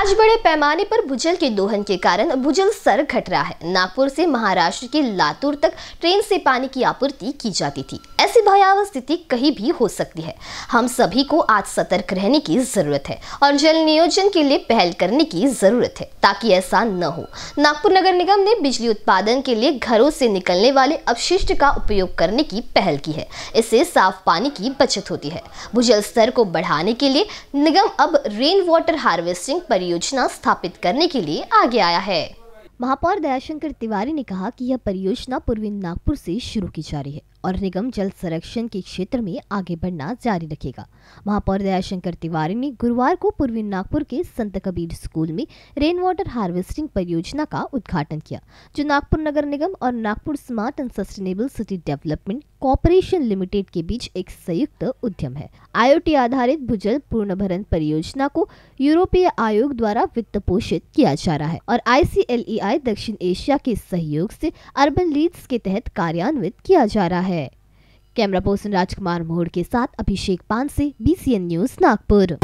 आज बड़े पैमाने पर भूजल के दोहन के कारण भूजल सर घट रहा है नागपुर से महाराष्ट्र के लातूर तक ट्रेन से पानी की आपूर्ति की जाती थी ऐसे भयावह स्थिति कहीं भी हो सकती है हम सभी को आज सतर्क रहने की जरूरत है और जल नियोजन के लिए पहल करने की जरूरत है ताकि ऐसा न हो नागपुर नगर निगम ने बिजली उत्पादन के लिए घरों से निकलने वाले अपशिष्ट का उपयोग करने की पहल की है इससे साफ पानी की बचत होती है भूजल स्तर को बढ़ाने के लिए निगम अब रेन वाटर हार्वेस्टिंग परियोजना स्थापित करने के लिए आगे आया है महापौर दयाशंकर तिवारी ने कहा कि यह परियोजना पूर्वी नागपुर से शुरू की जा रही है और निगम जल संरक्षण के क्षेत्र में आगे बढ़ना जारी रखेगा महापौर दयाशंकर तिवारी ने गुरुवार को पूर्वी नागपुर के संत कबीर स्कूल में रेन वाटर हार्वेस्टिंग परियोजना का उद्घाटन किया जो नागपुर नगर निगम और Nagpur smart and sustainable city development corporation limited के बीच एक संयुक्त उद्यम है आईओटी आधारित भूजल पूर्णभरण परियोजना को यूरोपीय आयोग द्वारा वित्त पोषित किया जा रहा है और आई e दक्षिण एशिया के सहयोग से अर्बन लीड्स के तहत कार्यान्वित किया जा रहा है कैमरा पर्सन राजकुमार मोहड़ के साथ अभिषेक पान से बी न्यूज नागपुर